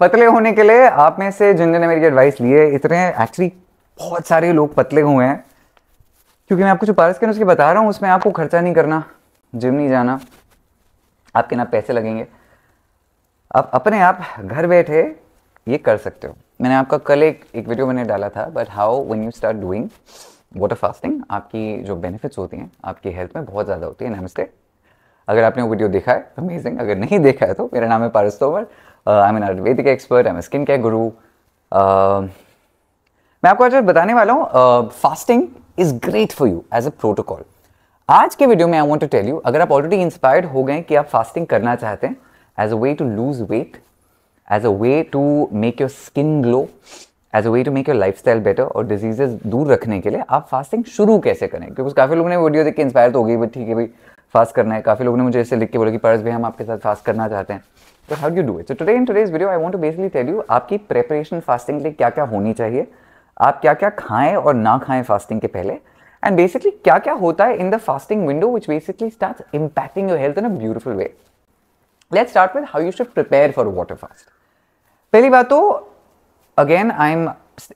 पतले होने के लिए आप में से जिन जिन्होंने मेरी एडवाइस ली है इतने एक्चुअली बहुत सारे लोग पतले हुए हैं क्योंकि मैं आपको जो पारस उसके बता रहा हूँ उसमें आपको खर्चा नहीं करना जिम नहीं जाना आपके ना पैसे लगेंगे आप अपने आप घर बैठे ये कर सकते हो मैंने आपका कल एक एक वीडियो मैंने डाला था but how when you start doing water fasting आपकी जो बेनिफिट्स होती हैं आपकी हेल्थ में बहुत ज़्यादा होती है नमस्ते अगर आपने वो वीडियो देखा है अमेजिंग अगर नहीं देखा है तो मेरा नाम है Paras Tomar I am an Ayurvedic expert I am skin care guru मैं आपको आज बताने वाला हूँ fasting is great for you as a protocol आज के वीडियो में I want to tell you अगर आप ऑलरेडी इंस्पायर्ड हो गए कि आप फास्टिंग करना चाहते हैं as a way to lose weight as a way to make your skin glow as a way to make your life style better और डिजीजेज दूर रखने के लिए आप फास्टिंग शुरू कैसे करें क्योंकि काफ़ी लोगों ने वीडियो देख के इंस्पायर तो हो गई बट ठीक है भाई फास्ट करना है काफ़ी लोगों ने मुझे ऐसे लिख के बोला कि पर्स भी हम आपके साथ फास्ट करना चाहते हैं तो how you do it so today in today's video I want to basically tell you आपकी प्रेपरेशन फास्टिंग के लिए क्या क्या होनी चाहिए आप क्या क्या खाएं और ना खाएं फास्टिंग के पहले एंड बेसिकली क्या क्या होता है in the fasting window which basically start impacting your health in a beautiful way let start with how you should prepare for water fast पहली बात तो again I am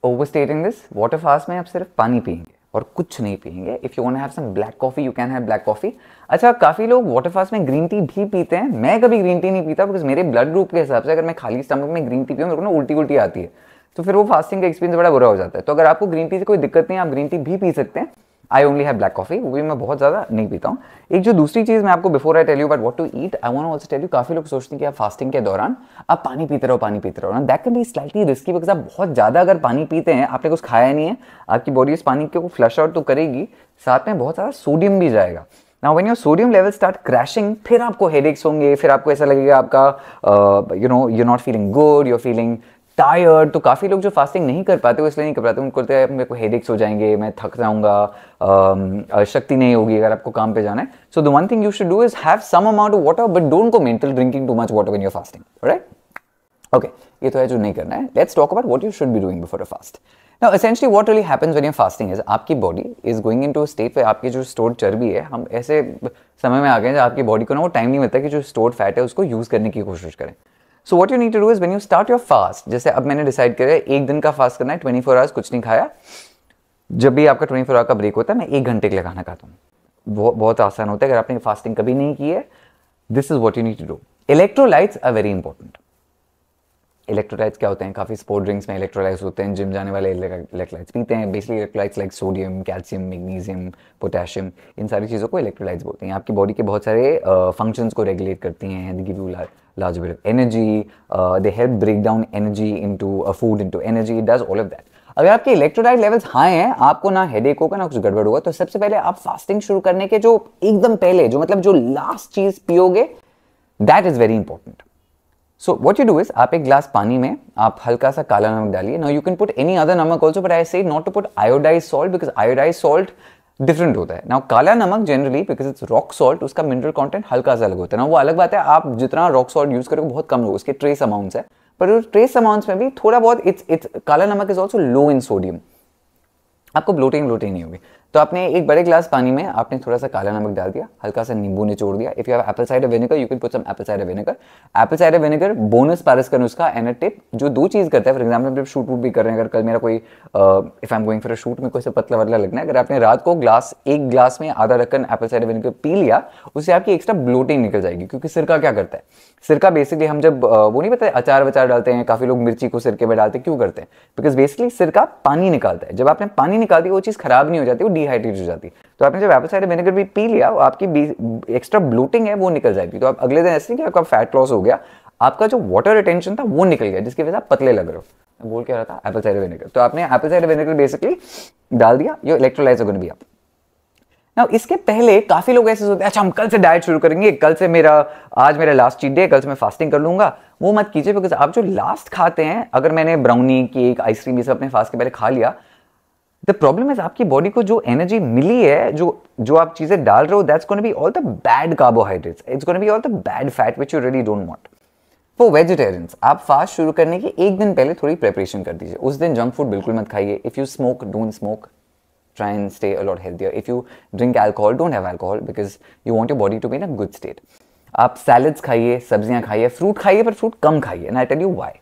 over stating this water fast में आप सिर्फ पानी पियेंगे और कुछ नहीं पियेंगे if you have some black coffee you can have black coffee अच्छा काफ़ी लोग वाटर फास्ट में ग्रीन टी भी पीते हैं मैं कभी ग्रीन टी नहीं पीता बिकॉज मेरे ब्लड ग्रुप के हिसाब से अगर मैं खाली स्टमक में ग्रीन टी पीऊँ मेरे को ना उल्टी उल्टी आती है तो फिर वो फास्टिंग का एक्सपीरियंस बड़ा बुरा हो जाता है तो अगर आपको ग्रीन टी से कोई दिक्कत नहीं है आप ग्रीन टी भी पी सकते हैं I only have black coffee वो भी मैं बहुत ज़्यादा नहीं पीता हूँ एक जो दूसरी चीज़ मैं आपको before I tell you but what to eat I want also tell you काफ़ी लोग सोचते हैं कि आप फास्टिंग के दौरान आप पानी पीते रहो पानी पीते रहो ना that can be slightly risky because आप बहुत ज़्यादा अगर पानी पीते हैं आपने कुछ खाया नहीं है आपकी बॉडी इस पानी को फ्लश आउट तो करेगी साथ में बहुत सारा सोडियम भी जाएगा ना when your sodium level start crashing फिर आपको हेडेक्स होंगे फिर आपको ऐसा लगेगा आपका you know you not feeling good you're feeling tired तो काफ़ी लोग जो फास्टिंग नहीं कर पाते वो इसलिए नहीं कर पाते उनको लगता है मेरे को हेडेक्स हो जाएंगे मैं थक जाऊँगा शक्ति नहीं होगी अगर आपको काम पे जाना है so the one thing you should do is have some amount of water but don't go mental drinking too much water when your fasting right okay ये तो है जो नहीं करना है let's talk about what you should be doing before a fast Now, essentially, what really happens when you're fasting is आपकी body is going into state पर आपकी जो स्टोर्ड चर्बी है हम ऐसे समय में आ गए हैं आपकी बॉडी को ना वो टाइम नहीं मिलता कि जो स्टोर्ड फैट है उसको यूज़ करने की कोशिश करें so what you need to do is when you start your fast जैसे अब मैंने डिसाइड करा एक दिन का फास्ट करना है ट्वेंटी फोर आवर्स कुछ नहीं खाया जब भी आपका ट्वेंटी फोर आवर का ब्रेक होता है मैं एक घंटे के लिए खाना खाता हूँ बहुत बहुत आसान होता है अगर आपने फास्टिंग कभी नहीं की है this is what you need to do electrolytes are very important electrolytes क्या होते हैं काफ़ी स्पोर्ट ड्रिंक्स में इलेक्ट्रोलाइट्स होते हैं जिम जाने वाले इलेक्ट्रोलाइट्स पीते हैं basically electrolytes like sodium calcium magnesium potassium इन सारी चीज़ों को इलेक्ट्रोलाइट्स बोलते हैं आपकी बॉडी के बहुत सारे फंक्शंस को रेगुलेट करती हैं and give you large bit of energy they help break down energy into food into energy it does all of that अगर आपके इलेक्ट्रोलाइट लेवल्स हाई हैं आपको ना एक होगा ना कुछ गड़बड़ होगा तो सबसे पहले आप फास्टिंग शुरू करने के जो एकदम पहले जो मतलब जो लास्ट चीज पियोगे that is very important so what you do is आप एक ग्लास पानी में आप हल्का सा काला नमक डालिए ना you can put any other namak also but I say not to put iodise salt because iodise salt different होता है ना काला नमक generally because it's rock salt उसका मिनरल कॉन्टेंट हल्का सा अलग होता है ना वो अलग बात है आप जितना रॉक सॉल्ट यूज करोगे बहुत कम लोग उसके ट्रेस अमाउंट्स है पर ट्रेस अमाउंट्स में भी थोड़ा बहुत it's it's kala namak is also low in sodium आपको ब्लोटिंग ब्लोटिंग नहीं होगी तो आपने एक बड़े ग्लास पानी में आपने थोड़ा सा काला नमक डाल दिया हल्का सा नींबू निचोड़ दिया if you have apple cider vinegar you can put some apple cider vinegar apple cider vinegar bonus पैरस का नुस्खा एन अ टिप जो दो चीज़ करता है फॉर एग्जाम्पल जब शूट वूट भी कर रहे हैं अगर कल मेरा कोई if I am going for a shoot में कोई से पतला वतला लगना है अगर आपने रात को ग्लास एक ग्लास में आधा रखकर एप्पल साइडर विनेगर पी लिया उससे आपकी एक्स्ट्रा ब्लोटिंग निकल जाएगी क्योंकि सिरका क्या करता है सिरका बेसिकली हम जब uh, वो नहीं पता अचार वचार डालते हैं काफ़ी लोग मिर्ची को सिरके में डालते क्यों करते हैं बिकॉज बेसिकली सिरका पानी निकालता है जब आपने पानी निकाल दिया वो चीज़ खराब नहीं हो जाती वो डिहाइड्रेट हो जाती है तो आपने जब एप्पल साइडर विनेगर भी पी लिया आपकी एक्स्ट्रा ब्लूटिंग है वो निकल जाएगी तो आप अगले दिन ऐसे नहीं कि आपका फैट लॉस हो गया आपका जो वाटर रिटेंशन था वो निकल गया जिसकी वजह से पतले लग रहे हो मैं बोल क्या रहा था एप्पल साइडर विनेगर तो आपने एप्पल साइडर विनेगर बेसिकली डाल दिया यो इलेक्ट्रोलाइजर इलेक्ट्रोलाइट्स भी आप Now, इसके पहले काफी लोग ऐसे सोचते हैं अच्छा हम कल से डाइट शुरू करेंगे कल से मेरा आज मेरा लास्ट चीट डे कल से मैं फास्टिंग कर लूंगा वो मत कीजिए बिकॉज आप जो लास्ट खाते हैं अगर मैंने ब्राउनी केक आइसक्रीम ये सब अपने फास्ट के पहले खा लिया द प्रॉब्लम इज आपकी बॉडी को जो एनर्जी मिली है जो जो आप चीज़ें डाल रहे हो that's gonna be all the bad carbohydrates it's gonna be all the bad fat which you really don't want for vegetarians आप फास्ट शुरू करने के एक दिन पहले थोड़ी प्रेपरेशन कर दीजिए उस दिन जंक फूड बिल्कुल मत खाइए if you smoke don't smoke try and stay a lot lot if you drink alcohol don't have alcohol because you want want body to be in a good state आप salads खाइए सब्जियां खाइए fruit खाइए पर fruit कम खाइए and I tell you why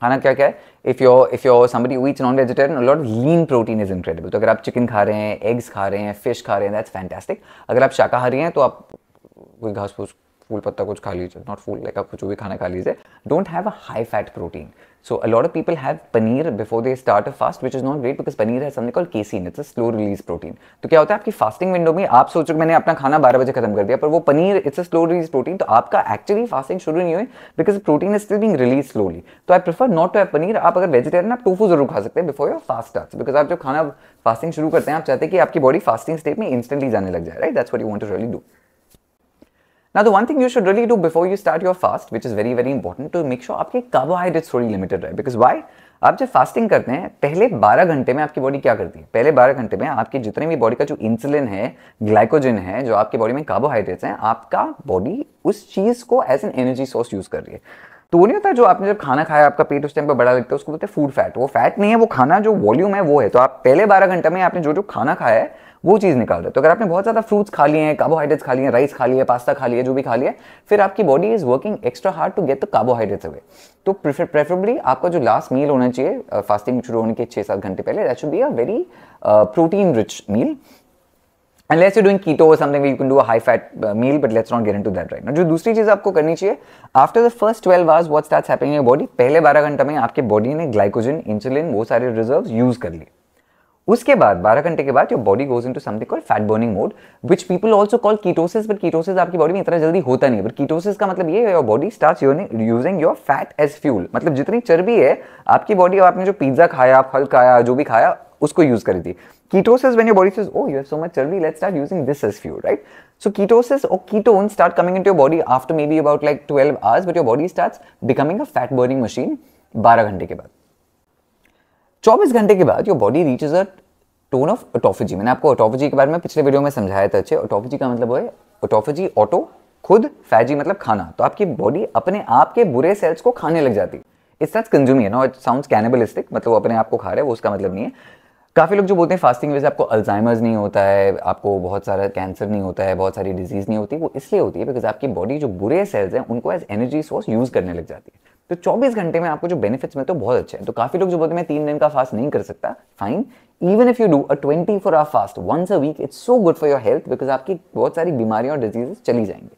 खाना क्या क्या है if your if you're somebody who non vegetarian lot lean protein is incredible तो अगर आप चिकन खा रहे हैं एग्स खा रहे हैं फिश खा रहे हैं दैट्स फैंटेस्टिक अगर आप शाकाहारी हैं तो आप कोई घास फूस फूल पत्ता कुछ खा लीजिए नॉट फूल लाइक आप कुछ भी खाना खा लीजिए don't have a high fat protein So a lot of people have paneer before they start a fast, which is not great because paneer has something called casein. It's a slow release protein. तो क्या होता है आपकी fasting window में आप सोचो कि मैंने अपना खाना 12 बजे खत्म कर दिया पर वो paneer it's a slow release protein तो आपका एक्चुअली फास्टिंग शुरू नहीं हुई because protein is still being released slowly तो I prefer not to have paneer आप अगर वेजिटेरियन आप टोफू जरूर खा सकते हैं before your fast start because आप जो खाना फास्टिंग शुरू करते हैं आप चाहते हैं कि आपकी बॉडी फास्टिंग स्टेट में इंस्टेंटली जाने लग जाए right that's what you want to really do Now, the one thing you should really do before you start your fast, which is very very important, to make sure आपके carbohydrates थोड़ी limited रहे because why आप जब fasting करते हैं पहले 12 घंटे में आपकी बॉडी क्या करती है पहले 12 घंटे में आपके जितने भी बॉडी का जो इंसुलिन है glycogen है जो आपकी बॉडी में कार्बोहाइड्रेट्स हैं आपका बॉडी उस चीज़ को as an energy source use कर रही है तो वो नहीं होता जो आपने जब खाना खाया आपका पेट उस टाइम पर बड़ा लगता है उसको बोलते हैं फूड फैट वो फैट नहीं है वो खाना जो वॉल्यूम है वो है तो आप पहले बारह घंटे में आपने जो जो खाना खाया है वो चीज़ निकाल रहे हो तो अगर आपने बहुत ज़्यादा फ्रूट्स खा लिए हैं कार्बोहाइड्रेट्स खा लिए हैं राइस खा लिए पास्ता खा लिए जो भी खा लिए फिर आपकी body is working extra hard to get the carbohydrates away तो प्रेफरेबली आपका जो लास्ट मील होना चाहिए फास्टिंग शुरू होने के छः सात घंटे पहले that should be a very protein rich meal unless you're doing keto or something where you can do a high fat uh, meal but let's not get into that right now जो दूसरी चीज़ आपको करनी चाहिए after the first twelve hours what starts happening your body पहले बारह घंटे में आपके बॉडी ने ग्लाइकोजन इंसुलिन वो सारे रिजर्व यूज़ कर लिए उसके बाद 12 घंटे के बाद your body goes into something called fat burning mode which people also call ketosis but ketosis आपकी बॉडी में इतना जल्दी होता नहीं है बट कीटोसिस का मतलब ये है your body starts using your fat as fuel मतलब जितनी चर्बी है आपकी बॉडी आपने जो पिज्जा खाया फल खाया जो भी खाया उसको यूज करी थी ketosis when your body says oh you have so much charbi let's start using this as fuel right so ketosis और ketone start coming into your body after maybe about like twelve hours but your body start becoming a fat burning machine बारह घंटे के बाद 24 घंटे के बाद your body reaches a ton of autophagy मैंने आपको ऑटोफेजी के बारे में पिछले वीडियो में समझाया था अच्छे ऑटोफेजी का मतलब है ऑटोफेजी ऑटो खुद फैजी मतलब खाना तो आपकी बॉडी अपने आप के बुरे सेल्स को खाने लग जाती तरह कंज्यूम है ना इट साउंड कैनेबलिस्टिक मतलब वो अपने आप को खा रहे हैं वो उसका मतलब नहीं है काफ़ी लोग जो बोलते हैं फास्टिंग वजह से आपको अल्जाइमर्स नहीं होता है आपको बहुत सारा कैंसर नहीं होता है बहुत सारी डिजीज़ नहीं होती वो इसलिए होती है बिकॉज आपकी बॉडी जो बुरे सेल्स हैं उनको एज एनर्जी सोर्स यूज़ करने लग जाती है तो 24 घंटे में आपको जो बेनिफिट्स मिलते हैं बहुत अच्छे हैं तो काफी लोग जो बोलते हैं मैं तीन दिन का फास्ट नहीं कर सकता fine even if you do a twenty four hour fast once a week it's so good for your health because आपकी बहुत सारी बीमारियां और डिजीजेस चली जाएंगी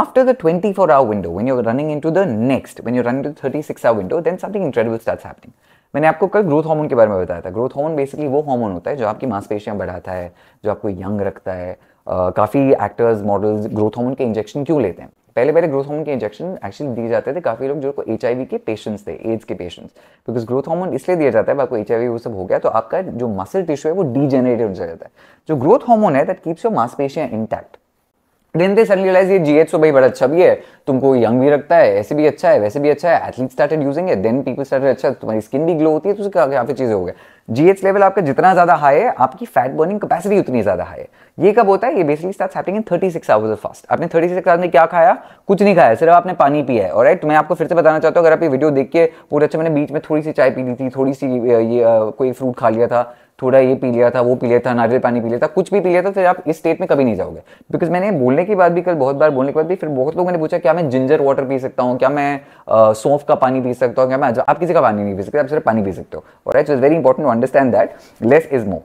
After the 24 hour window, when running into the next one you running to thirty six hour window then something incredible start happening. मैंने आपको कल ग्रोथ हार्मोन के बारे में बताया था ग्रोथ हार्मोन बेसिकली वो हार्मोन होता है जो आपकी मांसपेशियां बढ़ाता है जो आपको यंग रखता है uh, काफ़ी एक्टर्स मॉडल्स ग्रोथ हार्मोन के इंजेक्शन क्यों लेते हैं पहले पहले ग्रोथ हार्मोन के इंजेक्शन एक्चुअली दिए जाते थे काफ़ी लोग जो को एच के पेशेंट्स थे एड्स के पेशेंट्स बिकॉज ग्रोथ हार्मोन इसलिए दिया जाता है आपको एच वो सब हो गया तो आपका जो मसल टिश्यू है वो डीजेनरेटेड हो जाता है जो ग्रोथ हार्मोन है दैट कीप्स योर मांसपेशियां इंटैक्ट देन दे रियलाइज ये एच सो तो भाई बड़ा अच्छा भी है तुमको यंग भी रखता है ऐसे भी अच्छा है वैसे भी अच्छा है एथलीट स्टार्टेड यूजिंग है देन पीपल स्टार्टेड अच्छा तुम्हारी स्किन भी ग्लो होती है तो काफ़ी चीज़ें हो गया जीएच लेवल आपका जितना ज़्यादा हाई है आपकी फैट बर्निंग कैपेसिटी उतनी ज़्यादा हाई है ये कब होता है ये basically start happening in thirty six hours of fast आपने थर्टी सिक्स आवर्स में क्या खाया कुछ नहीं खाया सिर्फ आपने पानी पिया है और राइट मैं आपको फिर से बताना चाहता हूँ अगर आप ये वीडियो देख के पूरे अच्छा मैंने बीच में थोड़ी सी चाय पी ली थी थोड़ी सी ये कोई फ्रूट खा लिया था थोड़ा ये पी लिया था वो पी लिया था नारियल पानी पी लिया था कुछ भी पी लिया था फिर आप इस स्टेट में कभी नहीं जाओगे बिकॉज मैंने बोलने की बात भी कल बहुत बार बोलने के बाद भी फिर बहुत लोगों ने पूछा क्या मैं जिंजर वाटर पी सकता हूँ क्या मैं सौंफ का पानी पी सकता हूँ क्या मैं आप किसी का पानी नहीं पी सकते आप सिर्फ पानी पी सकते हो और it's very important to understand that less is more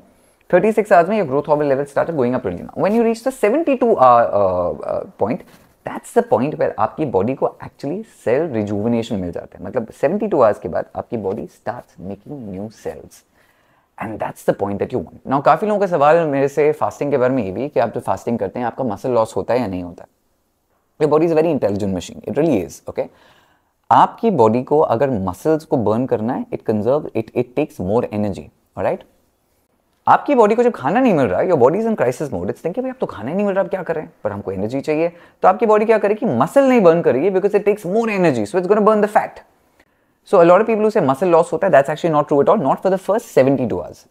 36 six hours में growth hormone level start going up really now. You reach the the 72 hour uh, that's the point where आपकी body को actually cell rejuvenation मिल जाता है मतलब 72 hours के बाद आपकी बॉडी start making new cells and that's the point that you want now काफ़ी लोगों का सवाल मेरे से फास्टिंग के बारे में ये भी कि आप जो फास्टिंग करते हैं आपका मसल लॉस होता है या नहीं होता your body is very intelligent machine it really is okay आपकी बॉडी को अगर मसल्स को बर्न करना है it conserve it it takes more energy right आपकी बॉडी को जब खाना नहीं मिल रहा है your body is in crisis mode it's thinking भाई आप तो खाना नहीं मिल रहा आप क्या करें पर हमको एनर्जी चाहिए तो आपकी बॉडी क्या करेगी मसल नहीं बर्न करेगी because it takes more energy so it's gonna burn the fat so a lot of people उसे मसल लॉस होता है that's actually not true at all not for the first seventy two hours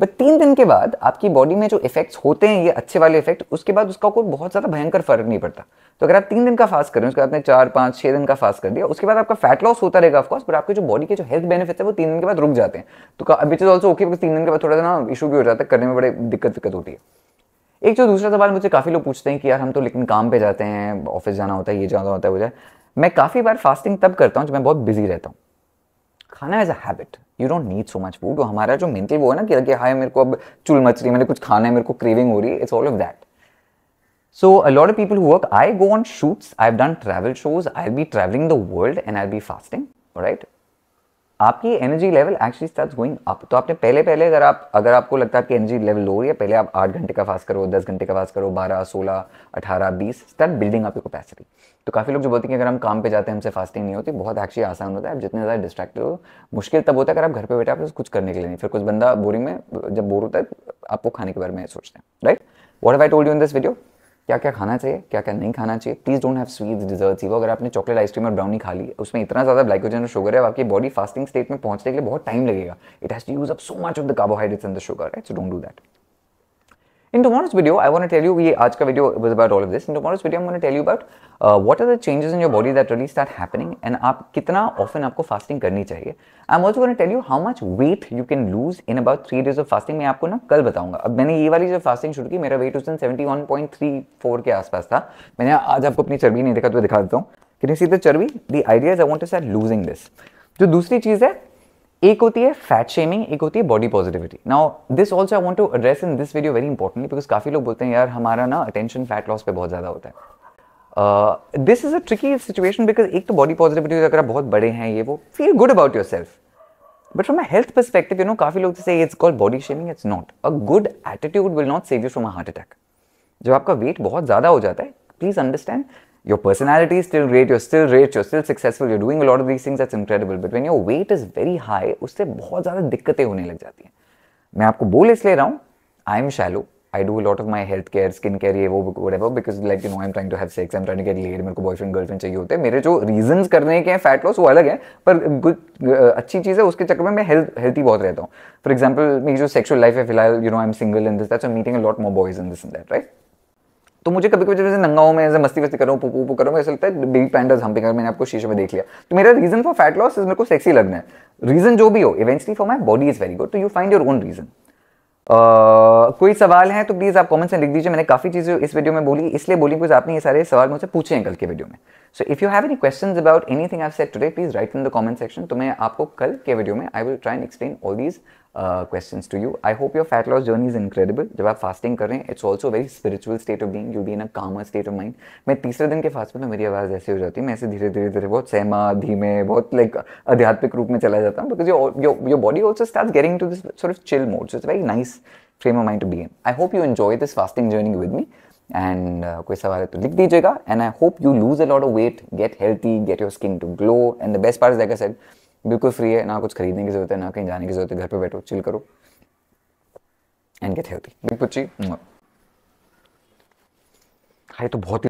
but तीन दिन के बाद आपकी बॉडी में जो इफेक्ट्स होते हैं ये अच्छे वाले इफेक्ट उसके बाद उसका कोई बहुत ज़्यादा भयंकर फर्क नहीं पड़ता तो अगर आप तीन दिन का फास्ट करें उसके बाद आपने चार पाँच छः दिन का फास्ट कर दिया उसके बाद आपका फैट लॉस होता रहेगा ऑफकोर्स बट आपके जो बॉडी के जो हेल्थ बेनिफिट्स है वो तीन दिन के बाद रुक जाते हैं तो which is also okay because तीन दिन के बाद थोड़ा सा ना इशू भी हो जाता है करने में बड़े दिक्कत दिक्कत होती है एक जो दूसरा सवाल मुझे काफ़ी लोग पूछते हैं कि यार हम तो लेकिन काम पे जाते हैं ऑफिस जाना होता है ये जाना होता है वो जाए मैं काफ़ी बार फास्टिंग तब करता हूँ जब मैं बहुत बिजी रहता हूँ खाना is a habit. You don't need so much हमारा जो मेंटल वो है ना कि लगे हाय मेरे को अब चुल मच रही मैंने कुछ So a lot of people who work, I go on shoots. I've done travel shows. I'll be traveling the world and I'll be fasting. All right. आपकी energy level actually start going up तो आपने पहले पहले अगर आप अगर आपको लगता है आपकी एनर्जी लेवल लो रही है पहले आप आठ घंटे का फास्ट करो दस घंटे का फास्ट करो बारह सोलह अठारह बीस स्टार्ट बिल्डिंग आपकी कैपेसिटी तो काफ़ी लोग जो बोलते हैं कि अगर हम काम पे जाते हैं हमसे फास्टिंग नहीं होती बहुत एक्चुअली आसान होता है आप जितने ज़्यादा डिस्ट्रैक्टिव हो मुश्किल तब होता है अगर आप घर पर बैठे आप कुछ करने के लिए नहीं फिर कुछ बंदा बोरिंग में जब बोर होता है आपको खाने के बारे में सोचते हैं right what have I told you in this video क्या क्या खाना चाहिए क्या क्या नहीं खाना चाहिए please don't have sweets desserts वो अगर आपने चॉकलेट आइसक्रीम और ब्राउनी खा ली उसमें इतना ज़्यादा ग्लाइकोजन और शुगर है आपकी बॉडी फास्टिंग स्टेट में पहुंचने के लिए बहुत टाइम लगेगा it has to use up so much of the carbohydrates and the sugar right so don't do that In tomorrow's video, I want to tell you, we, aaj ka video was about all of this. In tomorrow's video, I'm going to tell you about uh, what are the changes in your body that really start happening and aap, kitna often आपको fasting करनी चाहिए. I'm also going to tell you how much weight you can lose in about three days of fasting. मैं आपको ना कल बताऊंगा. अब मैंने ये वाली जो फास्टिंग शुरू की, मेरा वेट उस दिन 71.34 के आसपास था. मैंने आज आपको अपनी चर्बी नहीं देखा तो दिखा देता हूँ. Can you see the चर्बी? The idea is I want to start losing this. जो दूसरी चीज़ है एक होती है फैट शेमिंग एक होती है body positivity now this also I want to address in this video very importantly because काफ़ी लोग बोलते हैं यार हमारा ना अटेंशन फैट लॉस पे बहुत ज़्यादा होता है this is a tricky situation because एक तो बॉडी पॉजिटिविटी अगर आप बहुत बड़े हैं ये वो feel good about yourself but from a health perspective you know काफ़ी लोग जैसे it's called body shaming it's not a good attitude will not save you from a heart attack जब आपका वेट बहुत ज़्यादा हो जाता है please understand your personality is still great, you're still rich, you're still successful, you're doing a lot of these things, that's incredible. But when your weight is very high, उससे बहुत ज़्यादा दिक्कतें होने लग जाती हैं मैं आपको बोल इसलिए रहा हूँ I am shallow I do lot of my health care skin care ये वो whatever because like you know I am trying to have sex I am trying to get laid मेरे को बॉयफ्रेंड गर्लफ्रेंड चाहिए होते हैं मेरे जो reasons करने के हैं फैट लॉस वो अलग है पर गुड अच्छी चीज़ है उसके चक्कर में मैं हेल्थ हेल्थी बहुत रहता हूँ फॉर एग्जाम्पल मेरी जो सेक्शुअल लाइफ है फिलहाल you know I am single in this that's meeting a lot more boys in this in that right तो मुझे कभी कभी जैसे नंगा हूँ मैं ऐसे मस्ती वस्ती करूँ पुपू पू करूँ मुझे लगता है बिग पैंडर्स हम अगर मैंने आपको शीशे में देख लिया तो मेरा reason for fat loss is मेरे को सेक्सी लगना है रीजन जो भी हो eventually for my body is very good तो you find your own reason कोई सवाल है तो प्लीज़ आप कमेंट्स में लिख दीजिए मैंने काफ़ी चीज़ें इस वीडियो में बोली इसलिए बोली बिकॉज आपने ये सारे सवाल मुझसे पूछे हैं कल के वीडियो में so if you have any question about anything I said today please write in the comment section तो मैं आपको कल के वीडियो में I will try and explain all these question to you I hope your fat loss journey is incredible जब आप fasting कर रहे हैं it's also very spiritual state of being you be in a calmer state of mind मैं तीसरे दिन के fast में ना मेरी आवाज़ ऐसी हो जाती है मैं ऐसे धीरे धीरे धीरे बहुत सहमा धीमे बहुत लाइक आध्यात्मिक रूप में चला जाता हूँ because your body also start getting to this sort of chill mode so it's very nice frame of mind to be in I hope you enjoy this fasting journey with me and कोई सवाल है तो लिख दीजिएगा and I hope you lose a lot of weight get healthy get your skin to glow and the best part is like I said बिल्कुल free है ना कुछ खरीदने की जरूरत है ना कहीं जाने की जरूरत है घर पे बैठो चिल करो एंड कैसे होती बिग तो बहुत ही